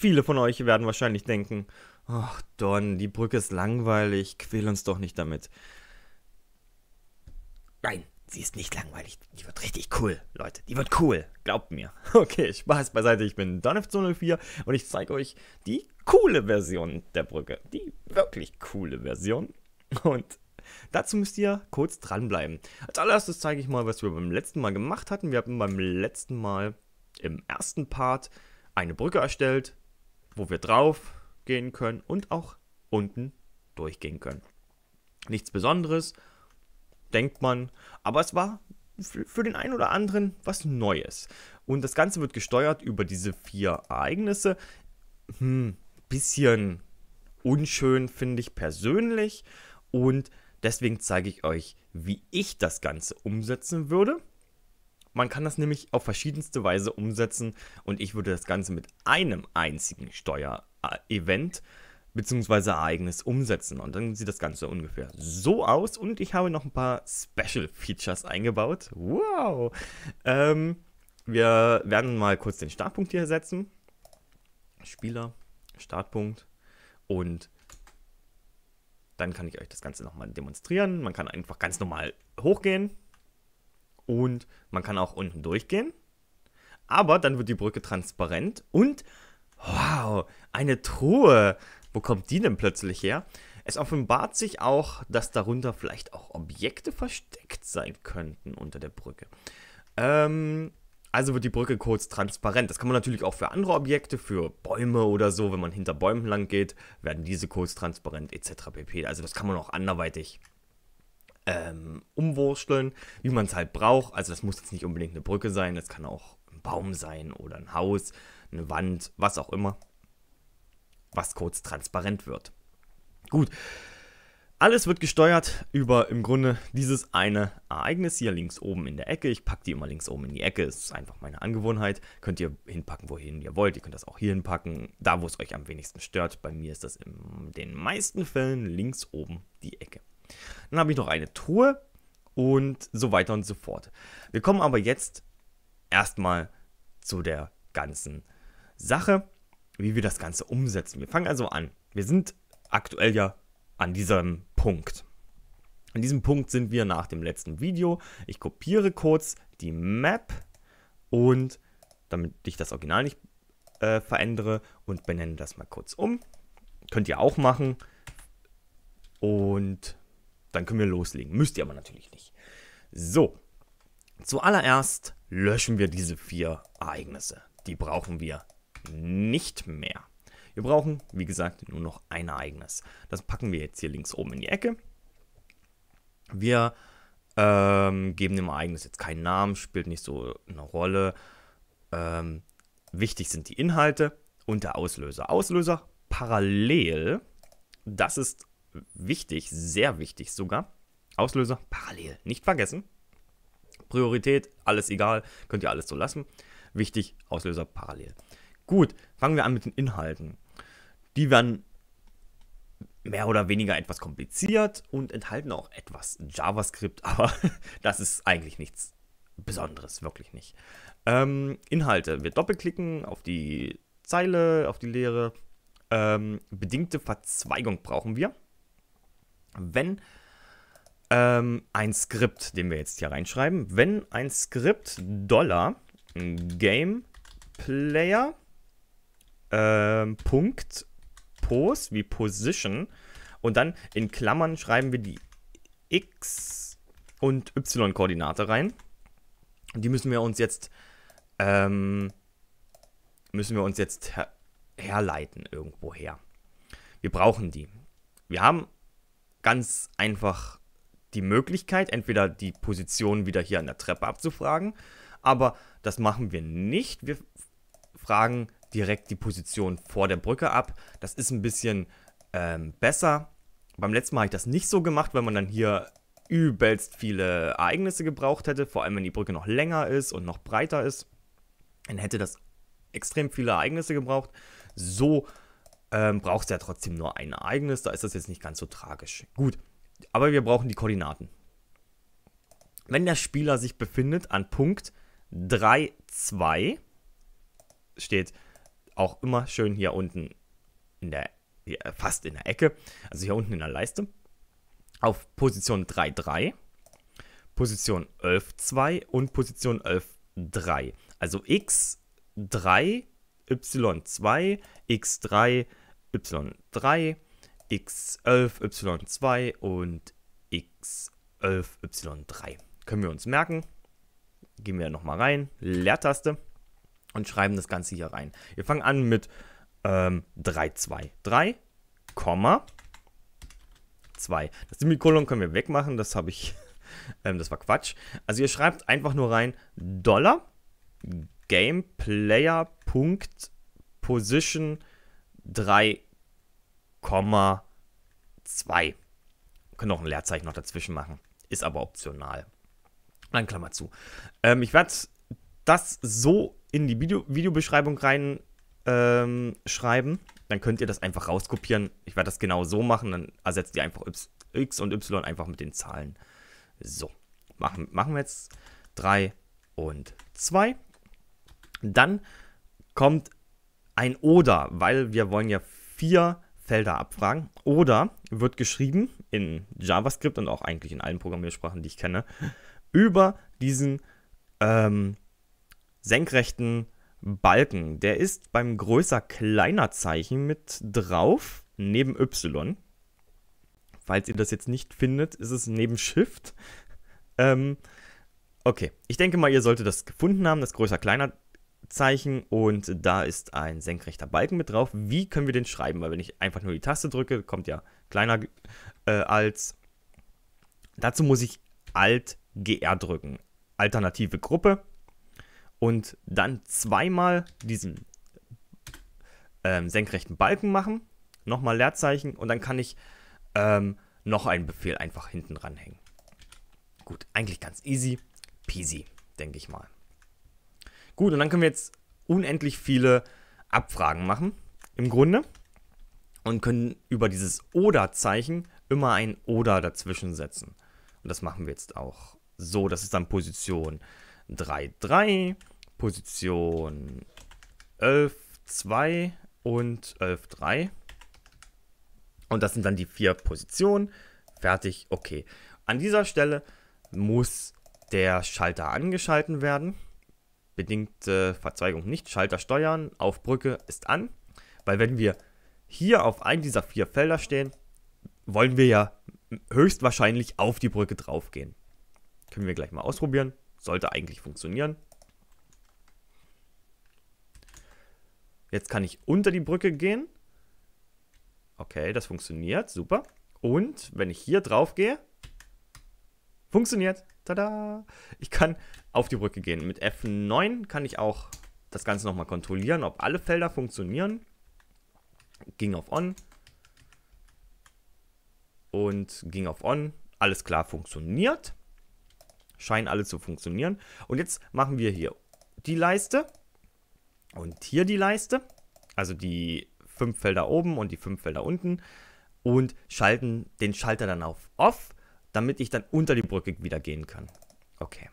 Viele von euch werden wahrscheinlich denken, ach Don, die Brücke ist langweilig, quäl uns doch nicht damit. Nein, sie ist nicht langweilig. Die wird richtig cool, Leute. Die wird cool. Glaubt mir. Okay, Spaß beiseite. Ich bin Donif04 und ich zeige euch die coole Version der Brücke. Die wirklich coole Version. Und dazu müsst ihr kurz dranbleiben. Als allererstes zeige ich mal, was wir beim letzten Mal gemacht hatten. Wir hatten beim letzten Mal im ersten Part eine Brücke erstellt, wo wir drauf gehen können und auch unten durchgehen können. Nichts Besonderes, denkt man, aber es war für den einen oder anderen was Neues. Und das Ganze wird gesteuert über diese vier Ereignisse. Hm, bisschen unschön finde ich persönlich und deswegen zeige ich euch, wie ich das Ganze umsetzen würde. Man kann das nämlich auf verschiedenste Weise umsetzen und ich würde das Ganze mit einem einzigen Steuerevent bzw. Ereignis umsetzen. Und dann sieht das Ganze ungefähr so aus und ich habe noch ein paar Special Features eingebaut. Wow! Ähm, wir werden mal kurz den Startpunkt hier setzen. Spieler, Startpunkt und dann kann ich euch das Ganze nochmal demonstrieren. Man kann einfach ganz normal hochgehen und man kann auch unten durchgehen. Aber dann wird die Brücke transparent und wow, eine Truhe. Wo kommt die denn plötzlich her? Es offenbart sich auch, dass darunter vielleicht auch Objekte versteckt sein könnten unter der Brücke. Ähm, also wird die Brücke kurz transparent. Das kann man natürlich auch für andere Objekte, für Bäume oder so, wenn man hinter Bäumen lang geht, werden diese kurz transparent etc. pp. Also das kann man auch anderweitig ähm, umwursteln, wie man es halt braucht. Also das muss jetzt nicht unbedingt eine Brücke sein, das kann auch ein Baum sein oder ein Haus, eine Wand, was auch immer, was kurz transparent wird. Gut, alles wird gesteuert über im Grunde dieses eine Ereignis hier links oben in der Ecke. Ich packe die immer links oben in die Ecke, ist einfach meine Angewohnheit. Könnt ihr hinpacken, wohin ihr wollt. Ihr könnt das auch hier hinpacken, da wo es euch am wenigsten stört. Bei mir ist das in den meisten Fällen links oben die Ecke. Dann habe ich noch eine Truhe und so weiter und so fort. Wir kommen aber jetzt erstmal zu der ganzen Sache, wie wir das Ganze umsetzen. Wir fangen also an. Wir sind aktuell ja an diesem Punkt. An diesem Punkt sind wir nach dem letzten Video. Ich kopiere kurz die Map und damit ich das Original nicht äh, verändere und benenne das mal kurz um. Könnt ihr auch machen. Und dann können wir loslegen. Müsst ihr aber natürlich nicht. So, zuallererst löschen wir diese vier Ereignisse. Die brauchen wir nicht mehr. Wir brauchen, wie gesagt, nur noch ein Ereignis. Das packen wir jetzt hier links oben in die Ecke. Wir ähm, geben dem Ereignis jetzt keinen Namen, spielt nicht so eine Rolle. Ähm, wichtig sind die Inhalte und der Auslöser. Auslöser parallel, das ist wichtig, sehr wichtig sogar. Auslöser parallel, nicht vergessen. Priorität, alles egal, könnt ihr alles so lassen. Wichtig, Auslöser parallel. Gut, fangen wir an mit den Inhalten. Die werden mehr oder weniger etwas kompliziert und enthalten auch etwas JavaScript, aber das ist eigentlich nichts Besonderes, wirklich nicht. Ähm, Inhalte. Wir doppelklicken auf die Zeile, auf die Leere. Ähm, bedingte Verzweigung brauchen wir wenn ähm, ein Skript, den wir jetzt hier reinschreiben, wenn ein Skript Dollar Game Player ähm, Punkt Pose wie Position und dann in Klammern schreiben wir die X und Y-Koordinate rein. Die müssen wir uns jetzt ähm, müssen wir uns jetzt her herleiten irgendwoher. Wir brauchen die. Wir haben ganz einfach die Möglichkeit, entweder die Position wieder hier an der Treppe abzufragen, aber das machen wir nicht. Wir fragen direkt die Position vor der Brücke ab. Das ist ein bisschen ähm, besser. Beim letzten Mal habe ich das nicht so gemacht, weil man dann hier übelst viele Ereignisse gebraucht hätte, vor allem wenn die Brücke noch länger ist und noch breiter ist. Dann hätte das extrem viele Ereignisse gebraucht. So ähm, brauchst du ja trotzdem nur ein eigenes, da ist das jetzt nicht ganz so tragisch. Gut, aber wir brauchen die Koordinaten. Wenn der Spieler sich befindet an Punkt 3, 2, steht auch immer schön hier unten in der, fast in der Ecke, also hier unten in der Leiste, auf Position 3, 3, Position 11, 2 und Position 11, 3. Also x3, y2, x3, 2. Y3, X11, Y2 und X11, Y3. Können wir uns merken. Gehen wir nochmal rein, Leertaste und schreiben das Ganze hier rein. Wir fangen an mit ähm, 3, 2, 3, Komma, 2. Das Semikolon können wir wegmachen, das habe ich, ähm, das war Quatsch. Also ihr schreibt einfach nur rein Dollar Gameplayer Punkt Position 3,2. Können auch ein Leerzeichen noch dazwischen machen. Ist aber optional. Dann Klammer zu. Ähm, ich werde das so in die Video Videobeschreibung rein ähm, schreiben. Dann könnt ihr das einfach rauskopieren. Ich werde das genau so machen. Dann ersetzt ihr einfach X und Y einfach mit den Zahlen. So, machen, machen wir jetzt 3 und 2. Dann kommt ein Oder, weil wir wollen ja vier Felder abfragen. Oder wird geschrieben in JavaScript und auch eigentlich in allen Programmiersprachen, die ich kenne, über diesen ähm, senkrechten Balken. Der ist beim größer kleiner Zeichen mit drauf, neben Y. Falls ihr das jetzt nicht findet, ist es neben Shift. Ähm, okay, ich denke mal, ihr solltet das gefunden haben, das größer kleiner Zeichen und da ist ein senkrechter Balken mit drauf. Wie können wir den schreiben? Weil wenn ich einfach nur die Taste drücke, kommt ja kleiner äh, als. Dazu muss ich Alt GR drücken. Alternative Gruppe und dann zweimal diesen ähm, senkrechten Balken machen, nochmal Leerzeichen und dann kann ich ähm, noch einen Befehl einfach hinten ranhängen. Gut, eigentlich ganz easy peasy, denke ich mal. Gut, und dann können wir jetzt unendlich viele Abfragen machen, im Grunde. Und können über dieses Oder-Zeichen immer ein Oder dazwischen setzen. Und das machen wir jetzt auch so. Das ist dann Position 3, 3, Position 11, 2 und 11, 3. Und das sind dann die vier Positionen. Fertig, okay. An dieser Stelle muss der Schalter angeschalten werden bedingte Verzweigung nicht. Schalter steuern auf Brücke ist an, weil wenn wir hier auf einem dieser vier Felder stehen, wollen wir ja höchstwahrscheinlich auf die Brücke draufgehen. Können wir gleich mal ausprobieren. Sollte eigentlich funktionieren. Jetzt kann ich unter die Brücke gehen. Okay, das funktioniert. Super. Und wenn ich hier drauf gehe, Funktioniert. Tada! Ich kann auf die Brücke gehen. Mit F9 kann ich auch das Ganze nochmal kontrollieren, ob alle Felder funktionieren. Ging auf On. Und ging auf On. Alles klar, funktioniert. Scheinen alle zu funktionieren. Und jetzt machen wir hier die Leiste. Und hier die Leiste. Also die fünf Felder oben und die fünf Felder unten. Und schalten den Schalter dann auf Off damit ich dann unter die Brücke wieder gehen kann. Okay.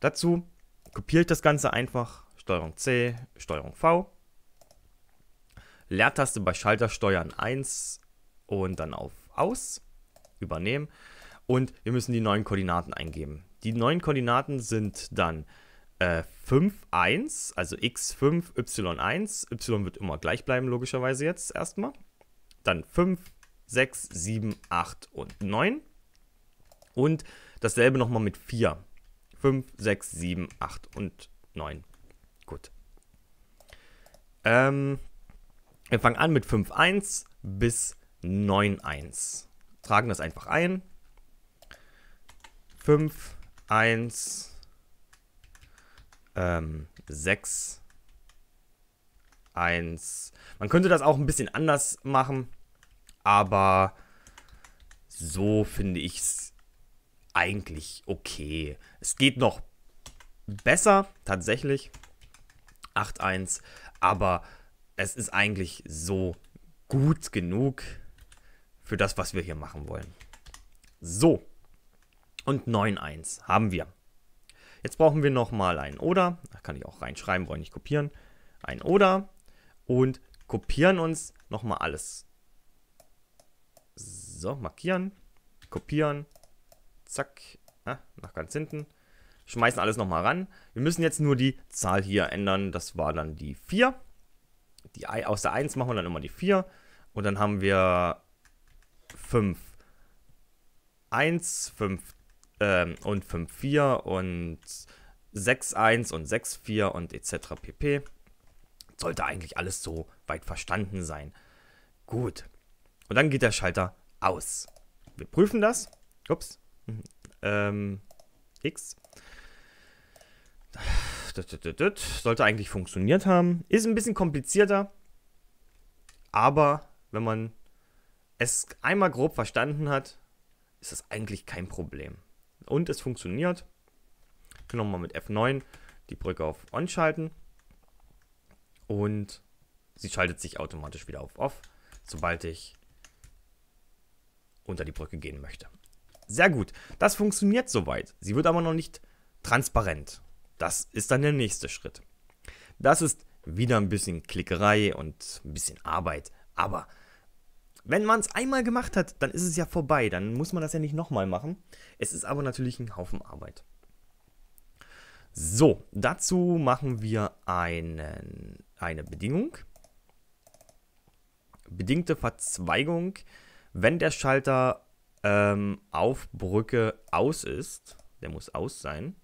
Dazu kopiere ich das Ganze einfach. Steuerung C, Steuerung V. Leertaste bei Schalter steuern 1 und dann auf Aus. Übernehmen. Und wir müssen die neuen Koordinaten eingeben. Die neuen Koordinaten sind dann äh, 5, 1, also x5, y1. y wird immer gleich bleiben, logischerweise jetzt erstmal. Dann 5, 6, 7, 8 und 9. Und dasselbe nochmal mit 4. 5, 6, 7, 8 und 9. Gut. Ähm, wir fangen an mit 5, 1 bis 9, 1. Tragen das einfach ein. 5, 1, ähm, 6, 1. Man könnte das auch ein bisschen anders machen, aber so finde ich es eigentlich okay. Es geht noch besser, tatsächlich. 8-1. Aber es ist eigentlich so gut genug für das, was wir hier machen wollen. So. Und 9-1 haben wir. Jetzt brauchen wir nochmal ein Oder. Da kann ich auch reinschreiben, wollen nicht kopieren. Ein Oder. Und kopieren uns nochmal alles. So, markieren, kopieren, Zack. Ah, nach ganz hinten. Schmeißen alles nochmal ran. Wir müssen jetzt nur die Zahl hier ändern. Das war dann die 4. Die, aus der 1 machen wir dann immer die 4. Und dann haben wir 5. 1, 5 ähm, und 5, 4 und 6, 1 und 6, 4 und etc. pp. Sollte eigentlich alles so weit verstanden sein. Gut. Und dann geht der Schalter aus. Wir prüfen das. Ups, ähm, X. Sollte eigentlich funktioniert haben. Ist ein bisschen komplizierter. Aber wenn man es einmal grob verstanden hat, ist das eigentlich kein Problem. Und es funktioniert. Können wir mal mit F9 die Brücke auf On schalten. Und sie schaltet sich automatisch wieder auf Off, sobald ich unter die Brücke gehen möchte. Sehr gut. Das funktioniert soweit. Sie wird aber noch nicht transparent. Das ist dann der nächste Schritt. Das ist wieder ein bisschen Klickerei und ein bisschen Arbeit. Aber wenn man es einmal gemacht hat, dann ist es ja vorbei. Dann muss man das ja nicht nochmal machen. Es ist aber natürlich ein Haufen Arbeit. So, dazu machen wir einen, eine Bedingung. Bedingte Verzweigung, wenn der Schalter ähm, auf Brücke aus ist. Der muss aus sein.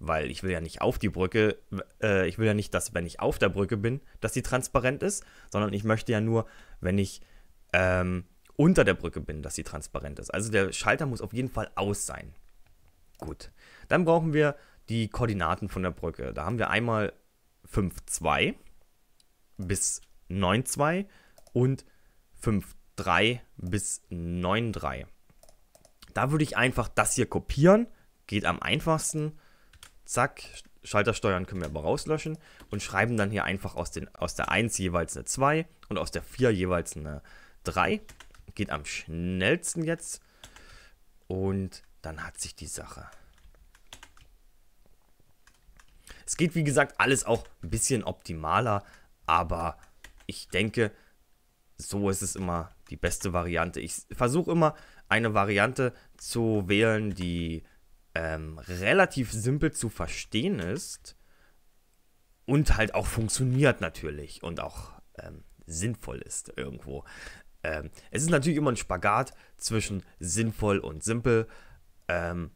Weil ich will ja nicht auf die Brücke, äh, ich will ja nicht, dass wenn ich auf der Brücke bin, dass sie transparent ist, sondern ich möchte ja nur, wenn ich ähm, unter der Brücke bin, dass sie transparent ist. Also der Schalter muss auf jeden Fall aus sein. Gut. Dann brauchen wir die Koordinaten von der Brücke. Da haben wir einmal 5,2 bis 9,2 und 5 3 bis 9.3. Da würde ich einfach das hier kopieren. Geht am einfachsten. Zack, Schaltersteuern können wir aber rauslöschen und schreiben dann hier einfach aus, den, aus der 1 jeweils eine 2 und aus der 4 jeweils eine 3. Geht am schnellsten jetzt. Und dann hat sich die Sache. Es geht, wie gesagt, alles auch ein bisschen optimaler, aber ich denke, so ist es immer die beste Variante. Ich versuche immer eine Variante zu wählen, die ähm, relativ simpel zu verstehen ist und halt auch funktioniert natürlich und auch ähm, sinnvoll ist irgendwo. Ähm, es ist natürlich immer ein Spagat zwischen sinnvoll und simpel. Ähm,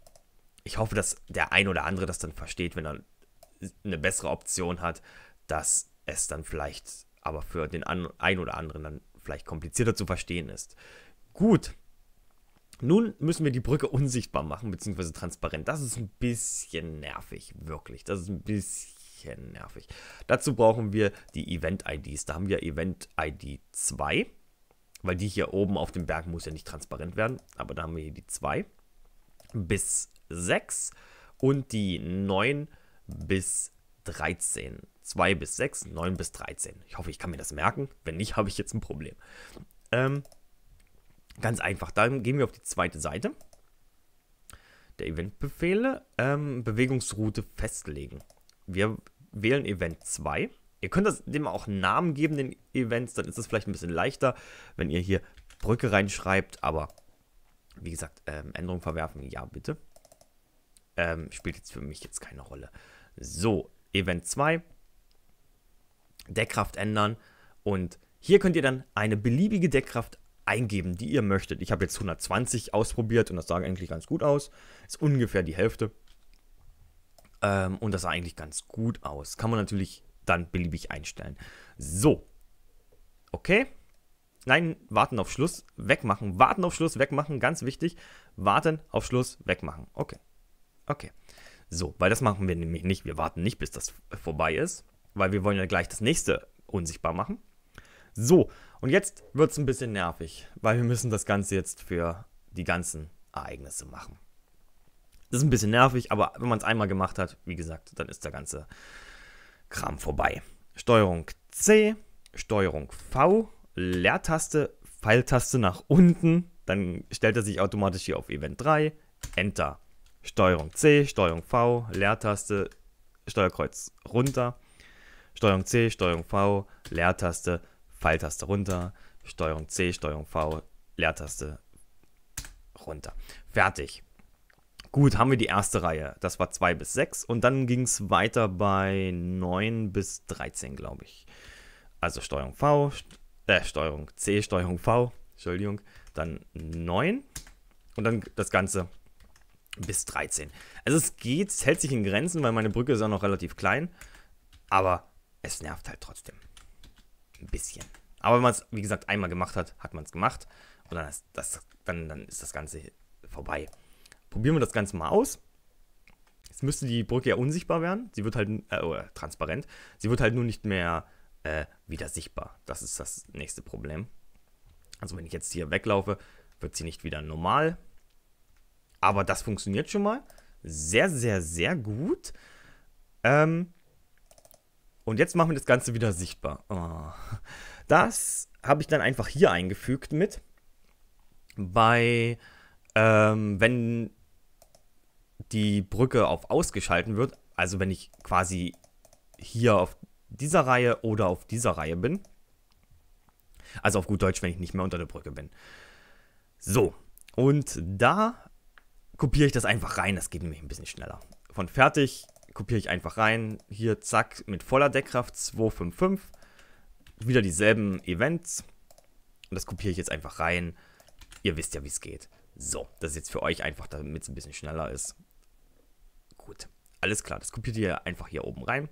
ich hoffe, dass der ein oder andere das dann versteht, wenn er eine bessere Option hat, dass es dann vielleicht aber für den ein oder anderen dann vielleicht komplizierter zu verstehen ist. Gut, nun müssen wir die Brücke unsichtbar machen, beziehungsweise transparent. Das ist ein bisschen nervig, wirklich. Das ist ein bisschen nervig. Dazu brauchen wir die Event-IDs. Da haben wir Event-ID 2, weil die hier oben auf dem Berg muss ja nicht transparent werden. Aber da haben wir hier die 2 bis 6 und die 9 bis 13. 2 bis 6, 9 bis 13. Ich hoffe, ich kann mir das merken. Wenn nicht, habe ich jetzt ein Problem. Ähm, ganz einfach, dann gehen wir auf die zweite Seite der Eventbefehle. Ähm, Bewegungsroute festlegen. Wir wählen Event 2. Ihr könnt das dem auch einen Namen geben, den Events, dann ist es vielleicht ein bisschen leichter, wenn ihr hier Brücke reinschreibt, aber wie gesagt, ähm, Änderung verwerfen, ja bitte. Ähm, spielt jetzt für mich jetzt keine Rolle. So, Event 2, Deckkraft ändern und hier könnt ihr dann eine beliebige Deckkraft eingeben, die ihr möchtet. Ich habe jetzt 120 ausprobiert und das sah eigentlich ganz gut aus. Ist ungefähr die Hälfte. Ähm, und das sah eigentlich ganz gut aus. Kann man natürlich dann beliebig einstellen. So. Okay. Nein, warten auf Schluss, wegmachen. Warten auf Schluss, wegmachen, ganz wichtig. Warten auf Schluss, wegmachen. Okay. Okay. So, weil das machen wir nämlich nicht. Wir warten nicht, bis das vorbei ist weil wir wollen ja gleich das nächste unsichtbar machen. So, und jetzt wird es ein bisschen nervig, weil wir müssen das Ganze jetzt für die ganzen Ereignisse machen. Das ist ein bisschen nervig, aber wenn man es einmal gemacht hat, wie gesagt, dann ist der ganze Kram vorbei. Steuerung C, Steuerung V, Leertaste, Pfeiltaste nach unten, dann stellt er sich automatisch hier auf Event 3, Enter. Steuerung C, Steuerung V, Leertaste, Steuerkreuz runter. Steuerung C, Steuerung V, Leertaste, Pfeiltaste runter, Steuerung C, Steuerung V, Leertaste runter. Fertig. Gut, haben wir die erste Reihe. Das war 2 bis 6 und dann ging es weiter bei 9 bis 13, glaube ich. Also Steuerung V, St äh, Steuerung C, Steuerung V, Entschuldigung, dann 9 und dann das Ganze bis 13. Also es geht, hält sich in Grenzen, weil meine Brücke ist auch noch relativ klein, aber es nervt halt trotzdem. Ein bisschen. Aber wenn man es, wie gesagt, einmal gemacht hat, hat man es gemacht. Und dann ist, das, dann, dann ist das Ganze vorbei. Probieren wir das Ganze mal aus. Jetzt müsste die Brücke ja unsichtbar werden. Sie wird halt, äh, transparent. Sie wird halt nur nicht mehr äh, wieder sichtbar. Das ist das nächste Problem. Also wenn ich jetzt hier weglaufe, wird sie nicht wieder normal. Aber das funktioniert schon mal. Sehr, sehr, sehr gut. Ähm, und jetzt machen wir das Ganze wieder sichtbar. Oh. Das habe ich dann einfach hier eingefügt mit. Bei, ähm, wenn die Brücke auf ausgeschalten wird, also wenn ich quasi hier auf dieser Reihe oder auf dieser Reihe bin. Also auf gut Deutsch, wenn ich nicht mehr unter der Brücke bin. So, und da kopiere ich das einfach rein. Das geht nämlich ein bisschen schneller. Von fertig kopiere ich einfach rein. Hier, zack, mit voller Deckkraft 255. Wieder dieselben Events. Und das kopiere ich jetzt einfach rein. Ihr wisst ja, wie es geht. So, das ist jetzt für euch einfach, damit es ein bisschen schneller ist. Gut, alles klar. Das kopiert ihr einfach hier oben rein.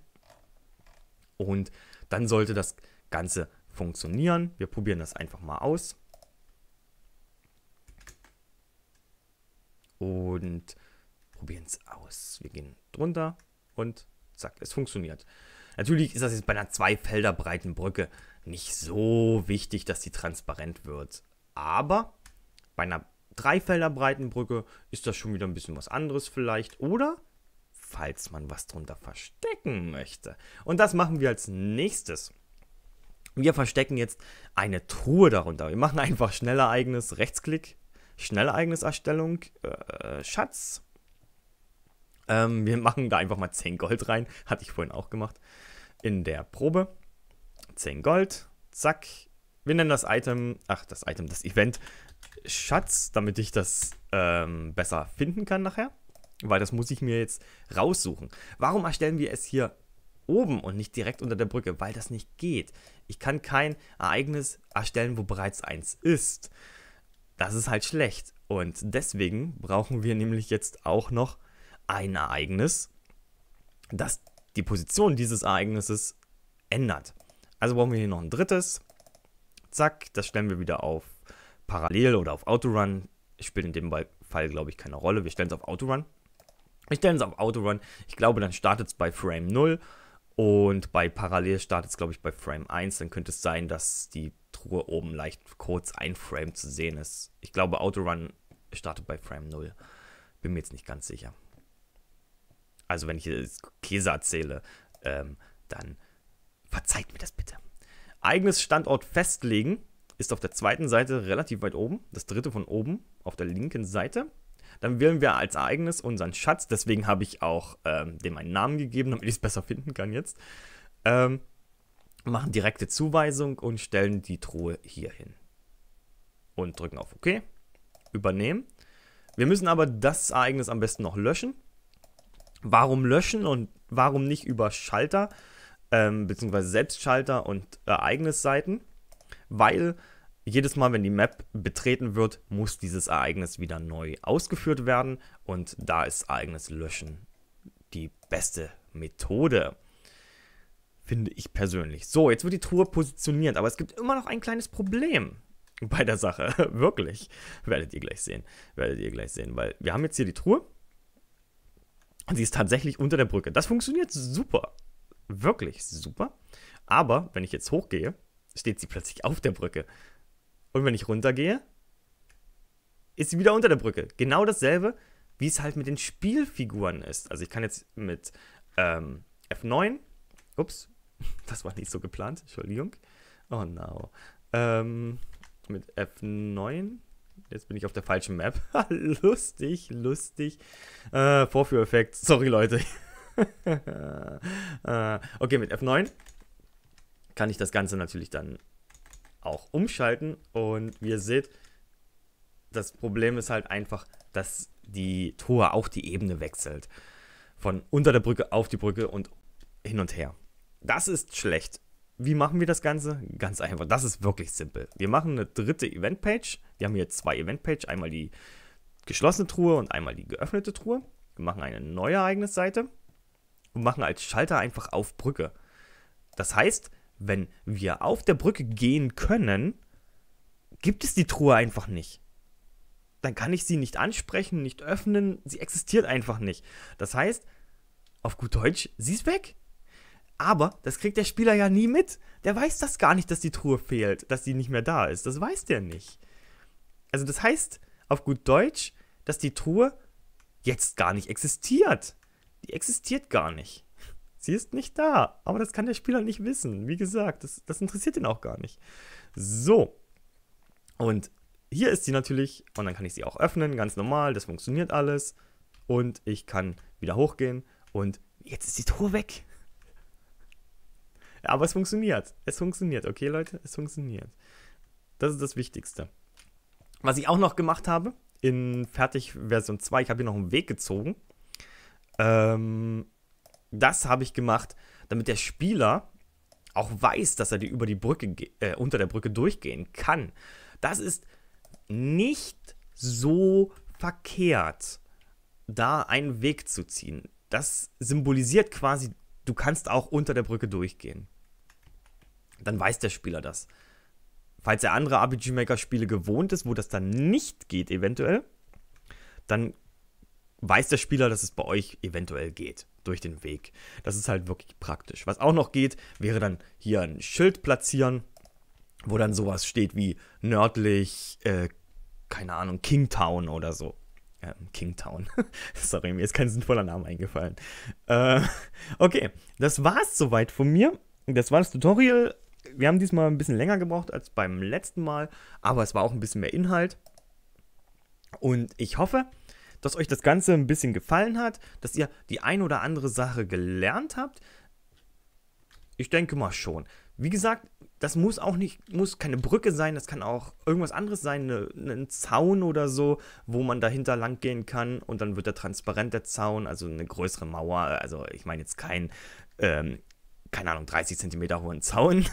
Und dann sollte das Ganze funktionieren. Wir probieren das einfach mal aus. Und probieren es aus. Wir gehen drunter und zack, es funktioniert. Natürlich ist das jetzt bei einer zwei Felder breiten Brücke nicht so wichtig, dass die transparent wird. Aber bei einer drei Felder breiten Brücke ist das schon wieder ein bisschen was anderes vielleicht. Oder falls man was drunter verstecken möchte. Und das machen wir als nächstes. Wir verstecken jetzt eine Truhe darunter. Wir machen einfach schneller eigenes Rechtsklick, schneller eigenes Erstellung, äh, Schatz ähm, wir machen da einfach mal 10 Gold rein. Hatte ich vorhin auch gemacht. In der Probe. 10 Gold. Zack. Wir nennen das Item, ach, das Item, das Event Schatz, damit ich das ähm, besser finden kann nachher. Weil das muss ich mir jetzt raussuchen. Warum erstellen wir es hier oben und nicht direkt unter der Brücke? Weil das nicht geht. Ich kann kein Ereignis erstellen, wo bereits eins ist. Das ist halt schlecht. Und deswegen brauchen wir nämlich jetzt auch noch ein Ereignis, das die Position dieses Ereignisses ändert. Also brauchen wir hier noch ein drittes. Zack, das stellen wir wieder auf Parallel oder auf Autorun. Spielt in dem Fall, glaube ich, keine Rolle. Wir stellen es auf Autorun. Wir stellen es auf Autorun. Ich glaube, dann startet es bei Frame 0 und bei Parallel startet es, glaube ich, bei Frame 1. Dann könnte es sein, dass die Truhe oben leicht kurz ein Frame zu sehen ist. Ich glaube, Autorun startet bei Frame 0. Bin mir jetzt nicht ganz sicher also wenn ich jetzt Käse erzähle, ähm, dann verzeiht mir das bitte. Eigenes Standort festlegen ist auf der zweiten Seite relativ weit oben, das dritte von oben auf der linken Seite. Dann wählen wir als eigenes unseren Schatz, deswegen habe ich auch ähm, dem einen Namen gegeben, damit ich es besser finden kann jetzt. Ähm, machen direkte Zuweisung und stellen die Truhe hier hin. Und drücken auf OK. Übernehmen. Wir müssen aber das Ereignis am besten noch löschen warum löschen und warum nicht über Schalter, ähm, beziehungsweise Selbstschalter und Ereignisseiten? Weil jedes Mal, wenn die Map betreten wird, muss dieses Ereignis wieder neu ausgeführt werden und da ist Ereignis löschen die beste Methode. Finde ich persönlich. So, jetzt wird die Truhe positioniert, aber es gibt immer noch ein kleines Problem bei der Sache. Wirklich. Werdet ihr gleich sehen. Werdet ihr gleich sehen, weil wir haben jetzt hier die Truhe und sie ist tatsächlich unter der Brücke. Das funktioniert super. Wirklich super. Aber wenn ich jetzt hochgehe, steht sie plötzlich auf der Brücke. Und wenn ich runtergehe, ist sie wieder unter der Brücke. Genau dasselbe, wie es halt mit den Spielfiguren ist. Also ich kann jetzt mit ähm, F9, ups, das war nicht so geplant, Entschuldigung. Oh no. Ähm, mit F9 Jetzt bin ich auf der falschen Map. lustig, lustig. Äh, Vorführeffekt. Sorry, Leute. äh, okay, mit F9 kann ich das Ganze natürlich dann auch umschalten. Und wie ihr seht, das Problem ist halt einfach, dass die Truhe auch die Ebene wechselt. Von unter der Brücke auf die Brücke und hin und her. Das ist schlecht. Wie machen wir das Ganze? Ganz einfach. Das ist wirklich simpel. Wir machen eine dritte Event-Page. Wir haben hier zwei Event-Page. Einmal die geschlossene Truhe und einmal die geöffnete Truhe. Wir machen eine neue Ereignisseite und machen als Schalter einfach auf Brücke. Das heißt, wenn wir auf der Brücke gehen können, gibt es die Truhe einfach nicht. Dann kann ich sie nicht ansprechen, nicht öffnen, sie existiert einfach nicht. Das heißt, auf gut Deutsch, sie ist weg. Aber das kriegt der Spieler ja nie mit. Der weiß das gar nicht, dass die Truhe fehlt, dass die nicht mehr da ist. Das weiß der nicht. Also das heißt auf gut Deutsch, dass die Truhe jetzt gar nicht existiert. Die existiert gar nicht. Sie ist nicht da. Aber das kann der Spieler nicht wissen. Wie gesagt, das, das interessiert ihn auch gar nicht. So. Und hier ist sie natürlich. Und dann kann ich sie auch öffnen. Ganz normal. Das funktioniert alles. Und ich kann wieder hochgehen. Und jetzt ist die Truhe weg. Aber es funktioniert. Es funktioniert, okay, Leute? Es funktioniert. Das ist das Wichtigste. Was ich auch noch gemacht habe, in Fertigversion 2, ich habe hier noch einen Weg gezogen. Ähm, das habe ich gemacht, damit der Spieler auch weiß, dass er die über die Brücke äh, unter der Brücke durchgehen kann. Das ist nicht so verkehrt, da einen Weg zu ziehen. Das symbolisiert quasi du kannst auch unter der Brücke durchgehen. Dann weiß der Spieler das. Falls er andere RPG Maker Spiele gewohnt ist, wo das dann nicht geht eventuell, dann weiß der Spieler, dass es bei euch eventuell geht durch den Weg. Das ist halt wirklich praktisch. Was auch noch geht, wäre dann hier ein Schild platzieren, wo dann sowas steht wie nördlich äh, keine Ahnung, Kingtown oder so ähm, Kingtown. Sorry, mir ist kein sinnvoller Name eingefallen. Äh, okay, das war's soweit von mir. Das war das Tutorial. Wir haben diesmal ein bisschen länger gebraucht als beim letzten Mal, aber es war auch ein bisschen mehr Inhalt. Und ich hoffe, dass euch das Ganze ein bisschen gefallen hat, dass ihr die ein oder andere Sache gelernt habt. Ich denke mal schon. Wie gesagt, das muss auch nicht, muss keine Brücke sein, das kann auch irgendwas anderes sein, ne, ein Zaun oder so, wo man dahinter lang gehen kann und dann wird der transparent, der Zaun, also eine größere Mauer, also ich meine jetzt kein, ähm, keine Ahnung, 30 Zentimeter hohen Zaun,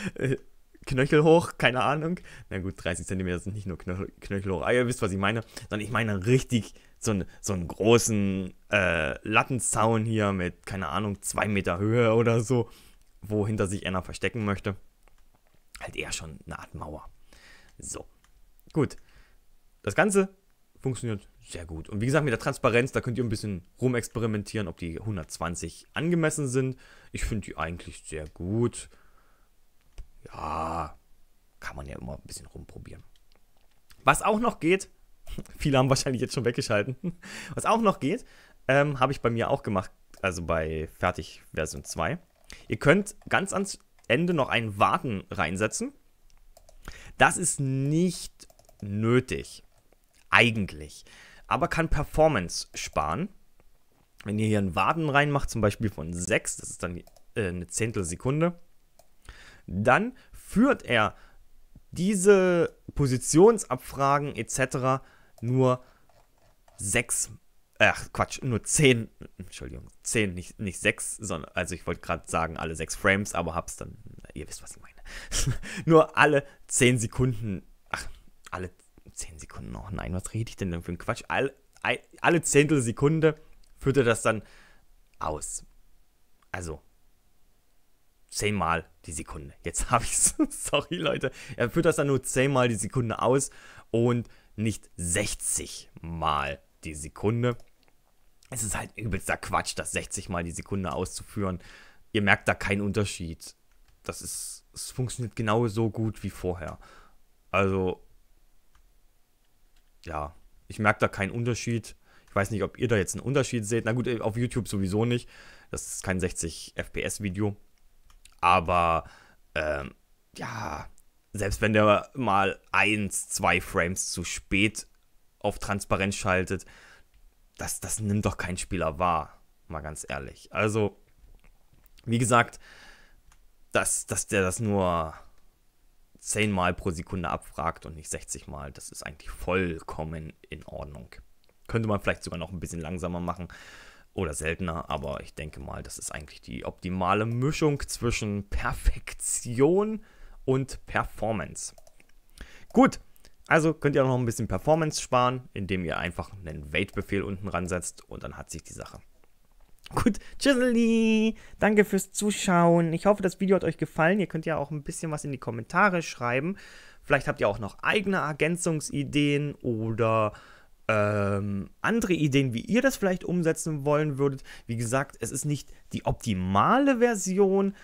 Knöchel hoch, keine Ahnung, na gut, 30 Zentimeter sind nicht nur Knöchel, Knöchel hoch, aber ah, ihr wisst, was ich meine, sondern ich meine richtig so, so einen großen äh, Lattenzaun hier mit, keine Ahnung, 2 Meter Höhe oder so, wo hinter sich einer verstecken möchte. Halt eher schon eine Art Mauer. So, gut. Das Ganze funktioniert sehr gut. Und wie gesagt, mit der Transparenz, da könnt ihr ein bisschen rumexperimentieren, ob die 120 angemessen sind. Ich finde die eigentlich sehr gut. Ja, kann man ja immer ein bisschen rumprobieren. Was auch noch geht, viele haben wahrscheinlich jetzt schon weggeschalten, was auch noch geht, ähm, habe ich bei mir auch gemacht, also bei Fertig Version 2. Ihr könnt ganz ans Ende noch ein Warten reinsetzen. Das ist nicht nötig. Eigentlich. Aber kann Performance sparen. Wenn ihr hier ein Warten reinmacht, zum Beispiel von 6, das ist dann äh, eine Zehntelsekunde, dann führt er diese Positionsabfragen etc. nur sechs ach Quatsch, nur 10, Entschuldigung, 10, nicht, nicht 6, sondern, also ich wollte gerade sagen, alle 6 Frames, aber hab's dann, ihr wisst, was ich meine. nur alle 10 Sekunden, ach, alle 10 Sekunden, oh nein, was rede ich denn denn für ein Quatsch? All, alle, alle Zehntelsekunde er das dann aus. Also, 10 mal die Sekunde. Jetzt hab ich's, Sorry, Leute. Er führt das dann nur 10 mal die Sekunde aus und nicht 60 mal die Sekunde es ist halt übelster Quatsch, das 60 Mal die Sekunde auszuführen. Ihr merkt da keinen Unterschied. Das ist, es funktioniert genauso gut wie vorher. Also, ja, ich merke da keinen Unterschied. Ich weiß nicht, ob ihr da jetzt einen Unterschied seht. Na gut, äh, auf YouTube sowieso nicht. Das ist kein 60 FPS-Video. Aber, ähm, ja, selbst wenn der mal 1, 2 Frames zu spät auf Transparenz schaltet, das, das nimmt doch kein Spieler wahr, mal ganz ehrlich. Also, wie gesagt, dass, dass der das nur 10 Mal pro Sekunde abfragt und nicht 60 Mal, das ist eigentlich vollkommen in Ordnung. Könnte man vielleicht sogar noch ein bisschen langsamer machen oder seltener, aber ich denke mal, das ist eigentlich die optimale Mischung zwischen Perfektion und Performance. Gut, also könnt ihr auch noch ein bisschen Performance sparen, indem ihr einfach einen Wait-Befehl unten ransetzt und dann hat sich die Sache. Gut, tschüsseli, danke fürs Zuschauen. Ich hoffe, das Video hat euch gefallen. Ihr könnt ja auch ein bisschen was in die Kommentare schreiben. Vielleicht habt ihr auch noch eigene Ergänzungsideen oder ähm, andere Ideen, wie ihr das vielleicht umsetzen wollen würdet. Wie gesagt, es ist nicht die optimale Version,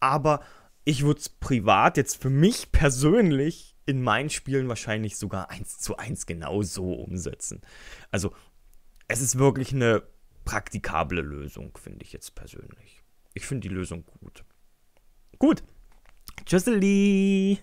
aber ich würde es privat jetzt für mich persönlich in meinen Spielen wahrscheinlich sogar eins zu eins genau so umsetzen. Also es ist wirklich eine praktikable Lösung, finde ich jetzt persönlich. Ich finde die Lösung gut. Gut. Tschüsseli!